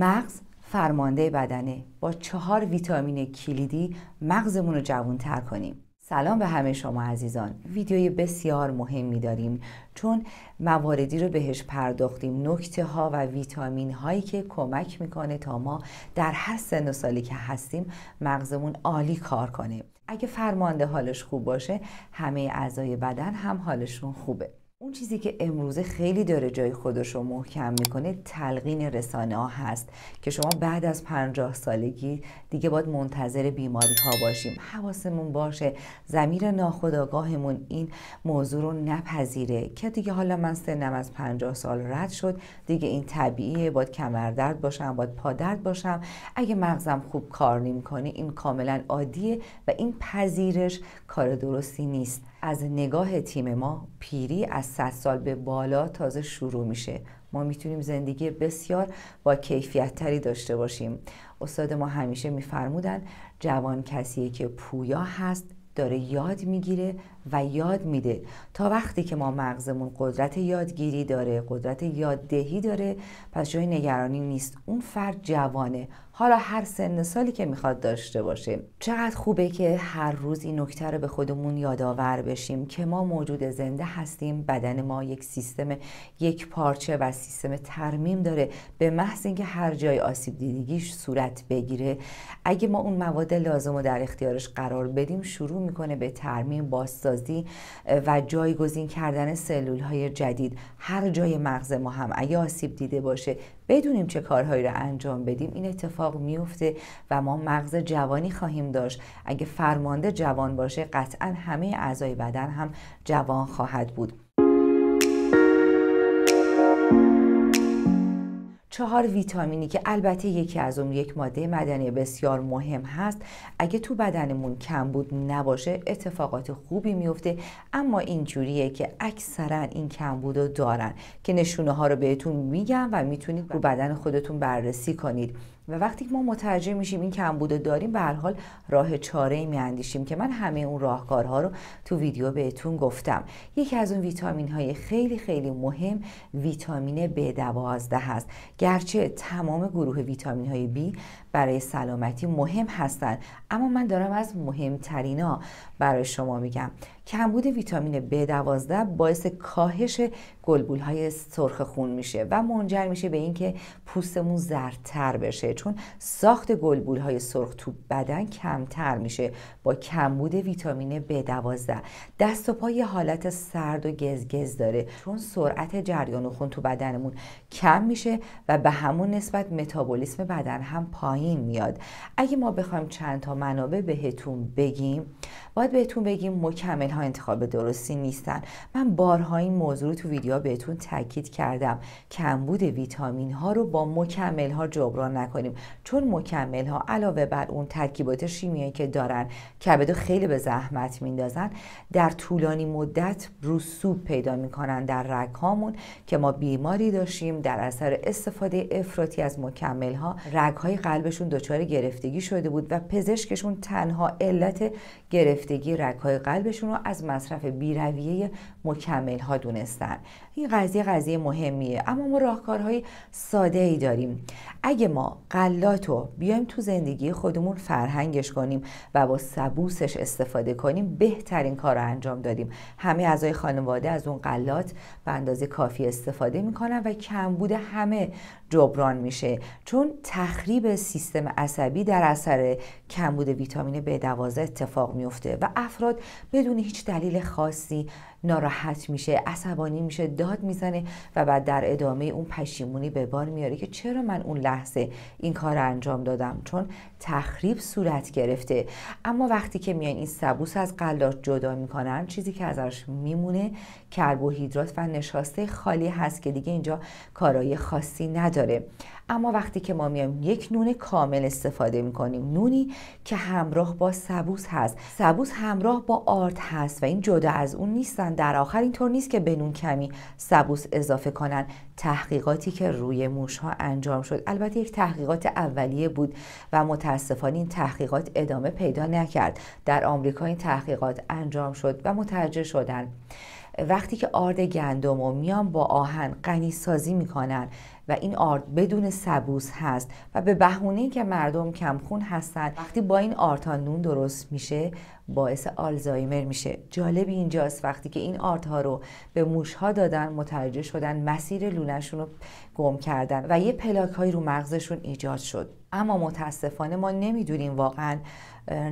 مغز فرمانده بدنه با چهار ویتامین کلیدی مغزمون رو تر کنیم سلام به همه شما عزیزان ویدیوی بسیار مهمی داریم چون مواردی رو بهش پرداختیم نکته ها و ویتامین هایی که کمک میکنه تا ما در هر سن و سالی که هستیم مغزمون عالی کار کنه اگه فرمانده حالش خوب باشه همه اعضای بدن هم حالشون خوبه اون چیزی که امروزه خیلی داره جای خودش رو محکم میکنه تلقین رسانه ها هست که شما بعد از پنجاه سالگی دیگه باید منتظر بیماری ها باشیم حواسمون باشه زمیر ناخودآگاهمون این موضوع رو نپذیره که دیگه حالا من سنم از پنجاه سال رد شد دیگه این طبیعیه باید کمردرد باشم باید پادرد باشم اگه مغزم خوب کار نمیکنه این کاملا عادیه و این پذیرش کار درستی نیست از نگاه تیم ما پیری از 100 سال به بالا تازه شروع میشه ما میتونیم زندگی بسیار با کیفیت تری داشته باشیم استاد ما همیشه میفرمودن جوان کسیه که پویا هست داره یاد میگیره و یاد میده تا وقتی که ما مغزمون قدرت یادگیری داره قدرت یاددهی داره پس جای نگرانی نیست اون فرد جوانه حالا هر سن سالی که میخواد داشته باشه چقدر خوبه که هر روز این نکته رو به خودمون یادآور بشیم که ما موجود زنده هستیم بدن ما یک سیستم یک پارچه و سیستم ترمیم داره به محض اینکه هر جای آسیب دیدگیش صورت بگیره اگه ما اون مواد لازم رو در اختیارش قرار بدیم شروع میکنه به ترمیم بازسازی و جایگزین کردن سلول های جدید هر جای مغز ما هم اگه آسیب دیده باشه بدونیم چه کارهایی را انجام بدیم این اتفاق میفته و ما مغز جوانی خواهیم داشت اگه فرمانده جوان باشه قطعا همه اعضای بدن هم جوان خواهد بود چهار ویتامینی که البته یکی از اون یک ماده مدنی بسیار مهم هست اگه تو بدنمون کم بود نباشه اتفاقات خوبی میفته اما اینجوریه که اکثرا این کمبود رو دارن که نشونه ها رو بهتون میگم و میتونید رو بدن خودتون بررسی کنید و وقتی ما متوجه میشیم این کمبود داریم به هر حال راه چاره ای میاندیشیم که من همه اون راهکارها رو تو ویدیو بهتون گفتم یکی از اون ویتامین های خیلی خیلی مهم ویتامین B12 هست گرچه تمام گروه ویتامین های B برای سلامتی مهم هستند اما من دارم از مهمترینا برای شما میگم کمبود ویتامین B12 باعث کاهش گلبول های سرخ خون میشه و منجر میشه به اینکه پوستمون زردتر بشه چون ساخت گلبول های سرخ تو بدن کمتر میشه با کمبود ویتامین B12 دست و پای حالت سرد و گزگز داره چون سرعت جریان خون تو بدنمون کم میشه و به همون نسبت متابولیسم بدن هم پایین میاد اگه ما بخوایم چند تا منابع بهتون بگیم باید بهتون بگیم مکمل ها انتخاب درستی نیستن من بارها این موضوع رو تو ویدیو بهتون تاکید کردم کمبود ویتامین ها رو با مکمل ها جبران نکنیم چون مکمل ها علاوه بر اون ترکیبات شیمیایی که دارن کبد خیلی به زحمت میندازن در طولانی مدت رسوب پیدا میکنن در رگ هامون که ما بیماری داشتیم در اثر استفاده افراطی از مکمل ها رگ های قلب شون دچار گرفتگی شده بود و پزشکشون تنها علت گرفتگی رگهای قلبشون رو از مصرف بیرویه مکمل ها دونستن این قضیه قضیه مهمیه اما ما راهکارهای ساده ای داریم اگه ما قلات رو بیایم تو زندگی خودمون فرهنگش کنیم و با سبوسش استفاده کنیم بهترین کار رو انجام دادیم همه اعضای خانواده از اون قلات به اندازه کافی استفاده میکنن و کمبود همه جبران میشه چون تخریب سی سیستم عصبی در اثر کمبود ویتامین B12 اتفاق میفته و افراد بدون هیچ دلیل خاصی ناراحت میشه عصبانی میشه داد میزنه و بعد در ادامه اون پشیمونی به بار میاره که چرا من اون لحظه این کار انجام دادم چون تخریب صورت گرفته اما وقتی که میان این سبوس از قلات جدا میکنن چیزی که ازش میمونه کربوهیدرات و نشاسته خالی هست که دیگه اینجا کارای خاصی نداره اما وقتی که ما میایم یک نون کامل استفاده میکنیم نونی که همراه با سبوس هست سبوس همراه با آرد هست و این جدا از اون نیست. در آخر اینطور نیست که بنون کمی سبوس اضافه کنند تحقیقاتی که روی موش ها انجام شد البته یک تحقیقات اولیه بود و متاسفانه این تحقیقات ادامه پیدا نکرد در آمریکا این تحقیقات انجام شد و متوجه شدند وقتی که آرد گندم و میان با آهن غنی سازی میکنن و این آرد بدون سبوس هست و به بهونه که مردم کمخون هستند وقتی با این آرتا نون درست میشه باعث آلزایمر میشه جالب اینجاست وقتی که این آرت ها رو به موش ها دادن متوجه شدن مسیر لونشون رو گم کردن و یه پلاک های رو مغزشون ایجاد شد اما متاسفانه ما نمیدونیم واقعا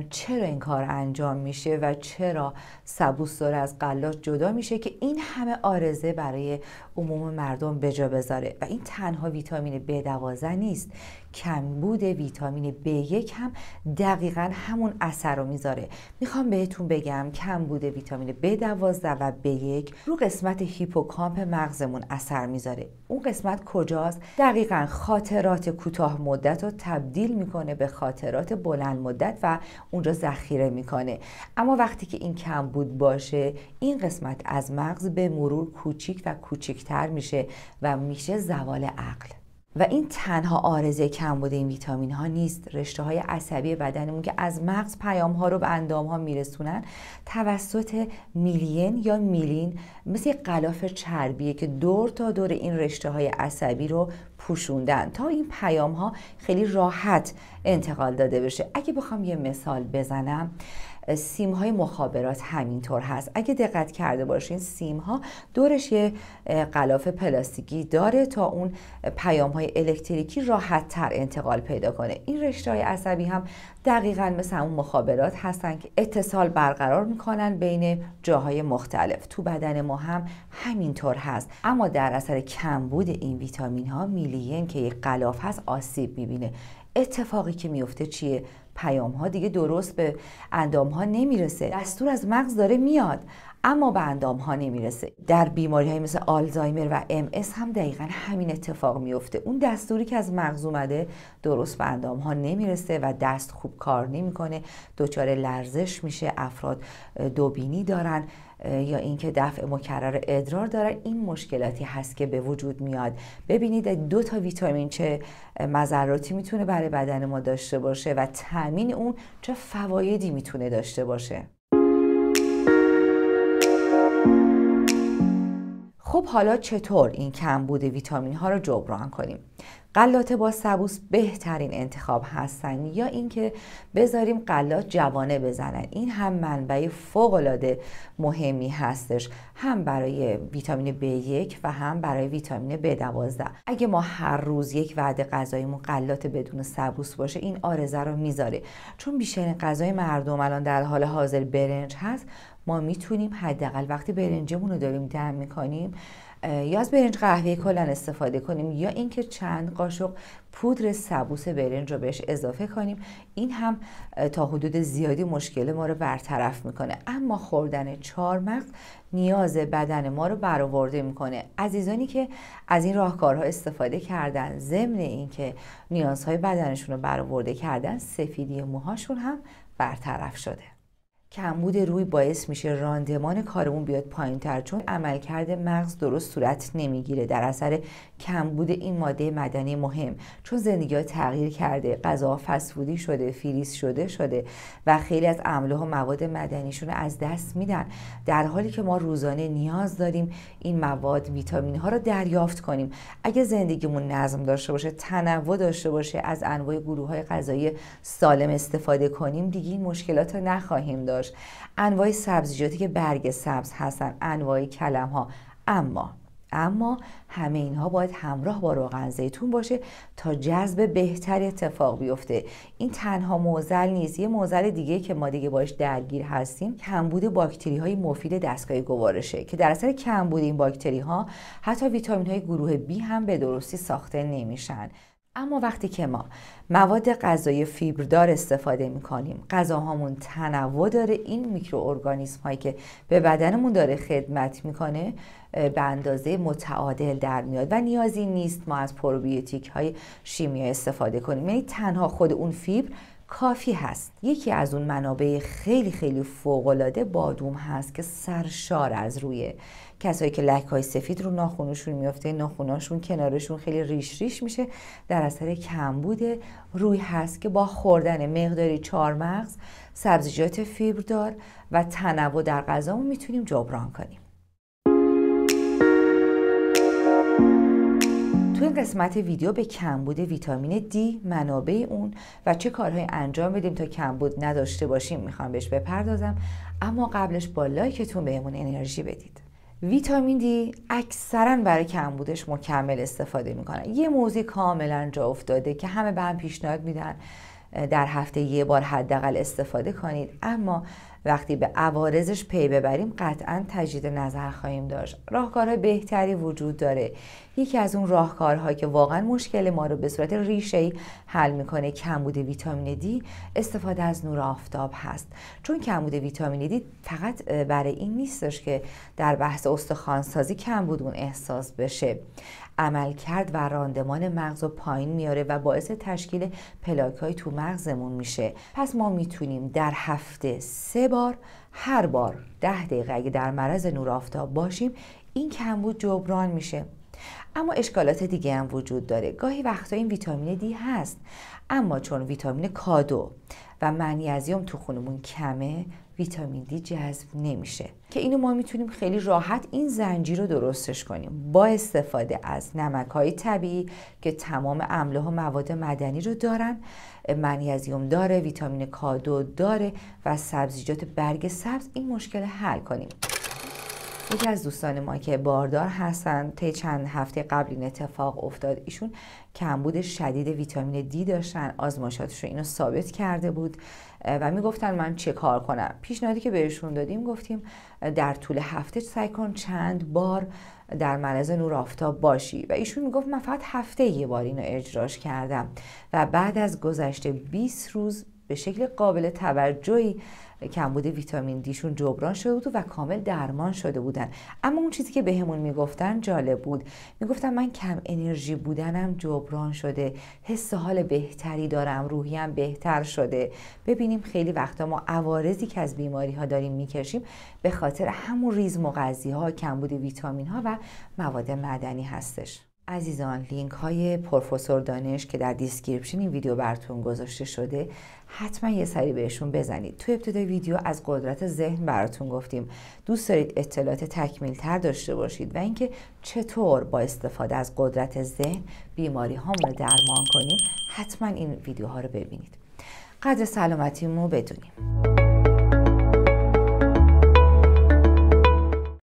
چرا این کار انجام میشه و چرا سبوس داره از قلات جدا میشه که این همه آرزه برای عموم مردم جا بذاره و این تنها ویتامین B12 نیست کمبود ویتامین B1 هم دقیقا همون اثر رو میذاره میخوام بهتون بگم کمبود ویتامین B12 و B1 رو قسمت هیپوکامپ مغزمون اثر میذاره اون قسمت کجاست دقیقا خاطرات کوتاه مدت رو تبدیل میکنه به خاطرات بلند مدت و اونجا ذخیره میکنه اما وقتی که این کم بود باشه این قسمت از مغز به مرور کوچیک و کوچیکتر میشه و میشه زوال عقل و این تنها آرزه کم بوده این ویتامین ها نیست رشته های عصبی بدنمون که از مغز پیام ها رو به اندام ها میرسونن توسط میلین یا میلین مثل قلاف چربیه که دور تا دور این رشته های عصبی رو پوشوندن تا این پیام ها خیلی راحت انتقال داده بشه اگه بخوام یه مثال بزنم سیم های مخابرات همینطور هست اگه دقت کرده باشین سیم ها دورش یه قلاف پلاستیکی داره تا اون پیام های الکتریکی راحت تر انتقال پیدا کنه این رشته های عصبی هم دقیقا مثل اون مخابرات هستن که اتصال برقرار میکنن بین جاهای مختلف تو بدن ما هم همینطور هست اما در اثر کمبود این ویتامین ها میلین که یک قلاف هست آسیب میبینه اتفاقی که میفته چیه پیام ها دیگه درست به اندام ها نمیرسه دستور از مغز داره میاد اما به اندام ها نمیرسه در بیماری های مثل آلزایمر و ام هم دقیقا همین اتفاق میفته اون دستوری که از مغز اومده درست به اندام ها نمیرسه و دست خوب کار نمیکنه دچار لرزش میشه افراد دوبینی دارن یا اینکه دفع مکرر ادرار دارن این مشکلاتی هست که به وجود میاد ببینید دو تا ویتامین چه مذراتی میتونه برای بدن ما داشته باشه و تامین اون چه فوایدی میتونه داشته باشه خب حالا چطور این کمبود ویتامین ها رو جبران کنیم غلات با سبوس بهترین انتخاب هستن یا اینکه بذاریم غلات جوانه بزنن این هم منبع فوق العاده مهمی هستش هم برای ویتامین B1 و هم برای ویتامین B12 اگه ما هر روز یک وعده غذاییمون غلات بدون سبوس باشه این آرزه رو میذاره چون بیشترین غذای مردم الان در حال حاضر برنج هست ما میتونیم حداقل وقتی برنجمون رو داریم دم میکنیم یا از برنج قهوه کلا استفاده کنیم یا اینکه چند قاشق پودر سبوس برنج رو بهش اضافه کنیم این هم تا حدود زیادی مشکل ما رو برطرف میکنه اما خوردن چارمغز نیاز بدن ما رو برآورده میکنه عزیزانی که از این راهکارها استفاده کردن ضمن اینکه نیازهای بدنشون رو برآورده کردن سفیدی موهاشون هم برطرف شده کمبود روی باعث میشه راندمان کارمون بیاد پایین تر چون عملکرد مغز درست صورت نمیگیره در اثر کمبود این ماده مدنی مهم چون زندگی ها تغییر کرده غذا فسفودی شده فریز شده شده و خیلی از املاح و مواد مدنیشون از دست میدن در حالی که ما روزانه نیاز داریم این مواد ویتامین ها رو دریافت کنیم اگه زندگیمون نظم داشته باشه تنوع داشته باشه از انواع گروه های غذایی سالم استفاده کنیم دیگه این مشکلات رو نخواهیم داشت داشت انواع سبزیجاتی که برگ سبز هستن انواع کلم ها اما اما همه اینها باید همراه با روغن زیتون باشه تا جذب بهتر اتفاق بیفته این تنها موزل نیست یه موزل دیگه که ما دیگه باش درگیر هستیم کمبود باکتری های مفید دستگاه گوارشه که در اثر کمبود این باکتری ها حتی ویتامین های گروه B هم به درستی ساخته نمیشن اما وقتی که ما مواد غذایی فیبردار استفاده می کنیم غذاهامون تنوع داره این میکروارگانیسم هایی که به بدنمون داره خدمت میکنه به اندازه متعادل در میاد و نیازی نیست ما از پروبیوتیک های شیمیا استفاده کنیم یعنی تنها خود اون فیبر کافی هست یکی از اون منابع خیلی خیلی فوقالعاده بادوم هست که سرشار از روی کسایی که لک های سفید رو ناخونشون میفته ناخوناشون کنارشون خیلی ریش ریش میشه در اثر کمبود روی هست که با خوردن مقداری مغز سبزیجات فیبردار و تنوع در غذامون میتونیم جبران کنیم تو قسمت ویدیو به کمبود ویتامین دی منابع اون و چه کارهایی انجام بدیم تا کمبود نداشته باشیم میخوام بهش بپردازم اما قبلش با لایکتون بهمون انرژی بدید ویتامین دی اکثرا برای کمبودش مکمل استفاده میکنن یه موضوع کاملا جا افتاده که همه به هم پیشنهاد میدن در هفته یه بار حداقل استفاده کنید اما وقتی به عوارضش پی ببریم قطعا تجدید نظر خواهیم داشت راهکارهای بهتری وجود داره یکی از اون راهکارها که واقعا مشکل ما رو به صورت ریشه‌ای حل میکنه کمبود ویتامین دی استفاده از نور آفتاب هست چون کمبود ویتامین دی فقط برای این نیستش که در بحث استخوانسازی کمبود اون احساس بشه عمل کرد و راندمان مغز رو پایین میاره و باعث تشکیل پلاک های تو مغزمون میشه پس ما میتونیم در هفته سه بار هر بار ده دقیقه اگه در مرز نور آفتاب باشیم این کمبود جبران میشه اما اشکالات دیگه هم وجود داره گاهی وقتا این ویتامین دی هست اما چون ویتامین کادو و منیزیم تو خونمون کمه ویتامین دی جذب نمیشه که اینو ما میتونیم خیلی راحت این زنجیر رو درستش کنیم با استفاده از نمک های طبیعی که تمام املاح و مواد مدنی رو دارن منیزیم داره ویتامین کادو داره و سبزیجات برگ سبز این مشکل حل کنیم یکی از دوستان ما که باردار هستن طی چند هفته قبل این اتفاق افتاد ایشون کمبود شدید ویتامین دی داشتن آزمایشاتش رو اینو ثابت کرده بود و میگفتن من چه کار کنم پیشنهادی که بهشون دادیم گفتیم در طول هفته سعی کن چند بار در معرض نور آفتاب باشی و ایشون میگفت من فقط هفته یه بار اینو اجراش کردم و بعد از گذشته 20 روز به شکل قابل توجهی کمبود ویتامین دیشون جبران شده بود و کامل درمان شده بودن اما اون چیزی که بهمون به میگفتن جالب بود میگفتن من کم انرژی بودنم جبران شده حس حال بهتری دارم روحیم بهتر شده ببینیم خیلی وقتا ما عوارضی که از بیماری ها داریم میکشیم به خاطر همون ریز مغذی ها کمبود ویتامین ها و مواد معدنی هستش عزیزان لینک های پروفسور دانش که در دیسکریپشن این ویدیو براتون گذاشته شده حتما یه سری بهشون بزنید تو ابتدای ویدیو از قدرت ذهن براتون گفتیم دوست دارید اطلاعات تکمیل تر داشته باشید و اینکه چطور با استفاده از قدرت ذهن بیماری ها رو درمان کنیم حتما این ویدیوها رو ببینید قدر سلامتیمو بدونیم